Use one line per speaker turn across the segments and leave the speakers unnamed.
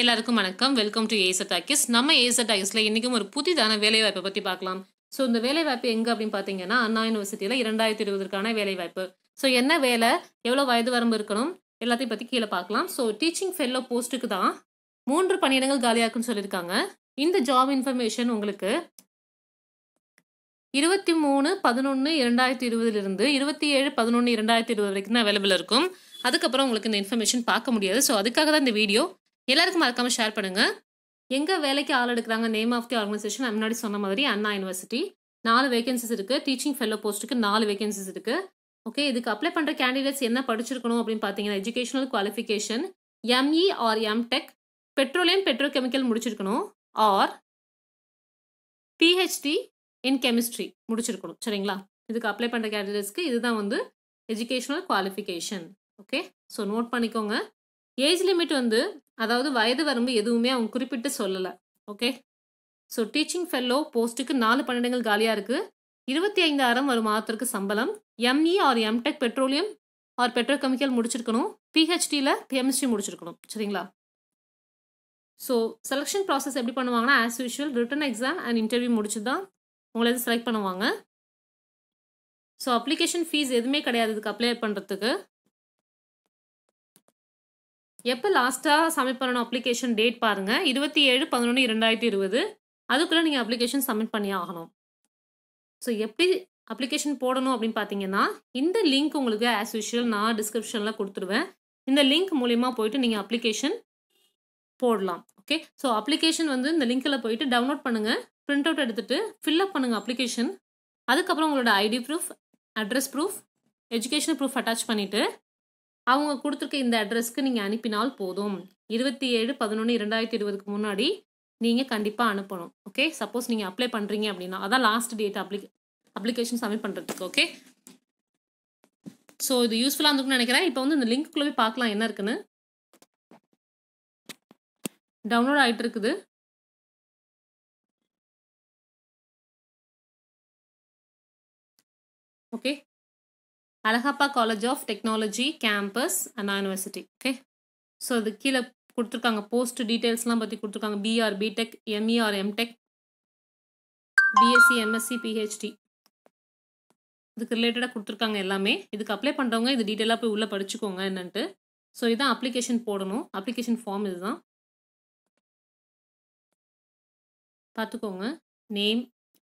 எல்லாருக்கும் வணக்கம் welcome to ஏசட்டாக்கிஸ் நம்ம ஏசட்டாக்கிஸில் இன்றைக்கும் ஒரு புதிதான வேலைவாய்ப்பை பற்றி பார்க்கலாம் ஸோ இந்த வேலைவாய்ப்பு எங்கே அப்படின்னு பார்த்தீங்கன்னா அண்ணா யூனிவர்சிட்டியில் இரண்டாயிரத்தி இருபதுக்கான வேலைவாய்ப்பு ஸோ என்ன வேலை எவ்வளோ வயது வரம்பு இருக்கணும் எல்லாத்தையும் பற்றி கீழே பார்க்கலாம் ஸோ டீச்சிங் ஃபெல்லோ போஸ்ட்டுக்கு தான் மூன்று பணியிடங்கள் காலியாக்குன்னு சொல்லியிருக்காங்க இந்த ஜாப் இன்ஃபர்மேஷன் உங்களுக்கு இருபத்தி மூணு பதினொன்று இரண்டாயிரத்தி இருபதுலேருந்து இருபத்தி ஏழு பதினொன்று இரண்டாயிரத்தி இருபது வரைக்கும் தான் அவைலபிள் இருக்கும் அதுக்கப்புறம் உங்களுக்கு இந்த இன்ஃபர்மேஷன் பார்க்க முடியாது ஸோ அதுக்காக தான் இந்த வீடியோ எல்லாருக்கும் மறக்காமல் ஷேர் பண்ணுங்கள் எங்க வேலைக்கு ஆள் எடுக்கிறாங்க நேம் ஆஃப் தி ஆர்கனைசேஷன் முன்னாடி சொன்ன மாதிரி அண்ணா யூனிவர்சிட்டி நாலு வேகன்சிஸ் இருக்குது டீச்சிங் ஃபெல்லோ போஸ்ட்டுக்கு நாலு வேகன்சிஸ் இருக்குது ஓகே இதுக்கு அப்ளை பண்ணுற கேண்டிடேட்ஸ் என்ன படிச்சிருக்கணும் அப்படின்னு பார்த்தீங்கன்னா educational qualification ME or tech petroleum petrochemical முடிச்சிருக்கணும் ஆர் பிஹெச்டி இன் கெமிஸ்ட்ரி முடிச்சிருக்கணும் சரிங்களா இதுக்கு அப்ளை பண்ணுற கேண்டிடேட்ஸ்க்கு இதுதான் வந்து educational qualification okay so note பண்ணிக்கோங்க ஏஜ் லிமிட் வந்து அதாவது வயது வரம்பு எதுவுமே அவங்க குறிப்பிட்டு சொல்லலை ஓகே ஸோ டீச்சிங் ஃபெல்லோ போஸ்ட்டுக்கு நாலு பன்னெண்டுங்கள் காலியாக இருக்குது இருபத்தி ஐந்தாயிரம் ஒரு மாதத்திற்கு சம்பளம் ME or MTech petroleum or petrochemical முடிச்சிருக்கணும் பிஹெச்டியில் கெமிஸ்ட்ரி முடிச்சிருக்கணும் சரிங்களா ஸோ செலெக்ஷன் ப்ராசஸ் எப்படி பண்ணுவாங்கன்னா as usual written exam and interview முடிச்சு தான்
உங்களை செலக்ட் பண்ணுவாங்க ஸோ அப்ளிகேஷன் ஃபீஸ் எதுவுமே கிடையாது இதுக்கு அப்ளை பண்ணுறதுக்கு எப்போ லாஸ்ட்டாக சப்மிட் பண்ணணும்
அப்ளிகேஷன் டேட் பாருங்கள் இருபத்தி ஏழு பதினொன்று ரெண்டாயிரத்தி இருபது அதுக்குள்ளே நீங்கள் அப்ளிகேஷன் சப்மிட் பண்ணி ஆகணும் ஸோ எப்படி அப்ளிகேஷன் போடணும் அப்படின்னு பார்த்தீங்கன்னா இந்த லிங்க் உங்களுக்கு ஆஸ் யூஷுவல் நான் டிஸ்கிரிப்ஷனில் கொடுத்துருவேன் இந்த லிங்க் மூலிமா போயிட்டு நீங்கள் அப்ளிகேஷன் போடலாம் ஓகே ஸோ அப்ளிகேஷன் வந்து இந்த லிங்க்கில் போயிட்டு டவுன்லோட் பண்ணுங்கள் ப்ரிண்ட் அவுட் எடுத்துகிட்டு ஃபில்அப் பண்ணுங்கள் அப்ளிகேஷன் அதுக்கப்புறம் உங்களோட ID proof address proof education proof attach பண்ணிவிட்டு அவங்க கொடுத்துருக்க இந்த அட்ரஸ்க்கு நீங்கள் அனுப்பினால் போதும் இருபத்தி ஏழு பதினொன்று இரண்டாயிரத்தி இருபதுக்கு முன்னாடி நீங்கள் கண்டிப்பாக அனுப்பணும் ஓகே சப்போஸ் நீங்கள் அப்ளை பண்ணுறீங்க அப்படின்னா அதான் லாஸ்ட் டேட் அப்ளிக் அப்ளிகேஷன் சப்மிட் பண்ணுறதுக்கு ஓகே ஸோ இது
யூஸ்ஃபுல்லாக இருந்துக்குன்னு நினைக்கிறேன் இப்போ வந்து இந்த லிங்க்குள்ளே போய் பார்க்கலாம் என்ன இருக்குன்னு டவுன்லோட் ஆகிட்டு இருக்குது okay Alagappa College of Technology campus and university okay so அது கீழே கொடுத்துருக்காங்க
போஸ்ட் டீட்டெயில்ஸ்லாம் பற்றி கொடுத்துருக்காங்க பிஆர் BTech ME MTech BSc MSc PhD இதுக்கு ரிலேட்டடாக கொடுத்துருக்காங்க எல்லாமே இதுக்கு அப்ளை பண்ணுறவங்க
இது டீட்டெயிலாக போய் உள்ளே படிச்சுக்கோங்க என்னன்ட்டு ஸோ இதுதான் அப்ளிகேஷன் போடணும் அப்ளிகேஷன் ஃபார்ம் இதுதான் பார்த்துக்கோங்க name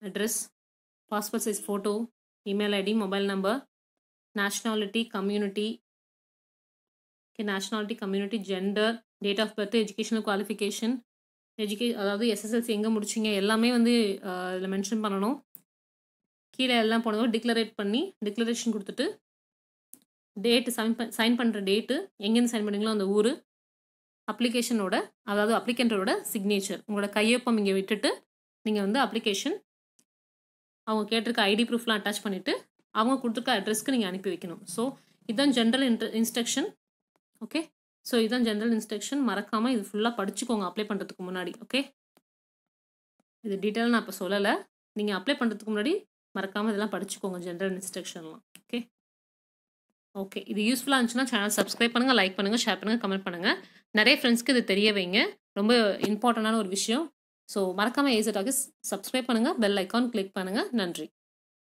address passport size photo email ID mobile number nationality
community okay, nationality, community, gender, date of birth, educational qualification, எஜுகே அதாவது எஸ்எஸ்எல்சி எங்கே முடிச்சிங்க எல்லாமே வந்து இதில் மென்ஷன் பண்ணணும் கீழே எல்லாம் போனதும் டிக்ளரேட் பண்ணி டிக்ளரேஷன் கொடுத்துட்டு டேட்டு சைன் பண் சைன் பண்ணுற டேட்டு எங்கேருந்து சைன் பண்ணுறீங்களோ அந்த ஊர் அப்ளிகேஷனோட அதாவது அப்ளிகண்டரோட சிக்னேச்சர் உங்களோட கையொப்பம் இங்கே விட்டுட்டு நீங்கள் வந்து அப்ளிகேஷன் அவங்க கேட்டிருக்க ஐடி ப்ரூஃப்லாம் அட்டாச் பண்ணிவிட்டு அவங்க கொடுத்துருக்க அட்ரஸ்க்கு நீங்கள் அனுப்பி வைக்கணும் ஸோ இதுதான் ஜென்ரல் இன்ட்ர இன்ஸ்ட்ரக்ஷன் ஓகே ஸோ இதுதான் ஜென்ரல் இன்ஸ்ட்ரக்ஷன் மறக்காமல் இது ஃபுல்லாக படிச்சுக்கோங்க அப்ளை பண்ணுறதுக்கு முன்னாடி ஓகே இது டீட்டெயில் நான் இப்போ சொல்லலை நீங்கள் அப்ளை பண்ணுறதுக்கு முன்னாடி மறக்காமல் இதெல்லாம் படிச்சுக்கோங்க ஜென்ரல் இன்ஸ்ட்ரக்ஷன்லாம் ஓகே ஓகே இது யூஸ்ஃபுல்லாக இருந்துச்சுன்னா சேனல் சப்ஸ்கிரைப் பண்ணுங்கள் லைக் பண்ணுங்கள் ஷேர் பண்ணுங்கள் கமெண்ட் பண்ணுங்கள் நிறைய ஃப்ரெண்ட்ஸ்க்கு இது தெரிய வைங்க
ரொம்ப இம்பார்ட்டண்டான ஒரு விஷயம் ஸோ மறக்காமல் ஆகி சப்ஸ்கிரைப் பண்ணுங்கள் பெல் ஐக்கான் கிளிக் பண்ணுங்கள் நன்றி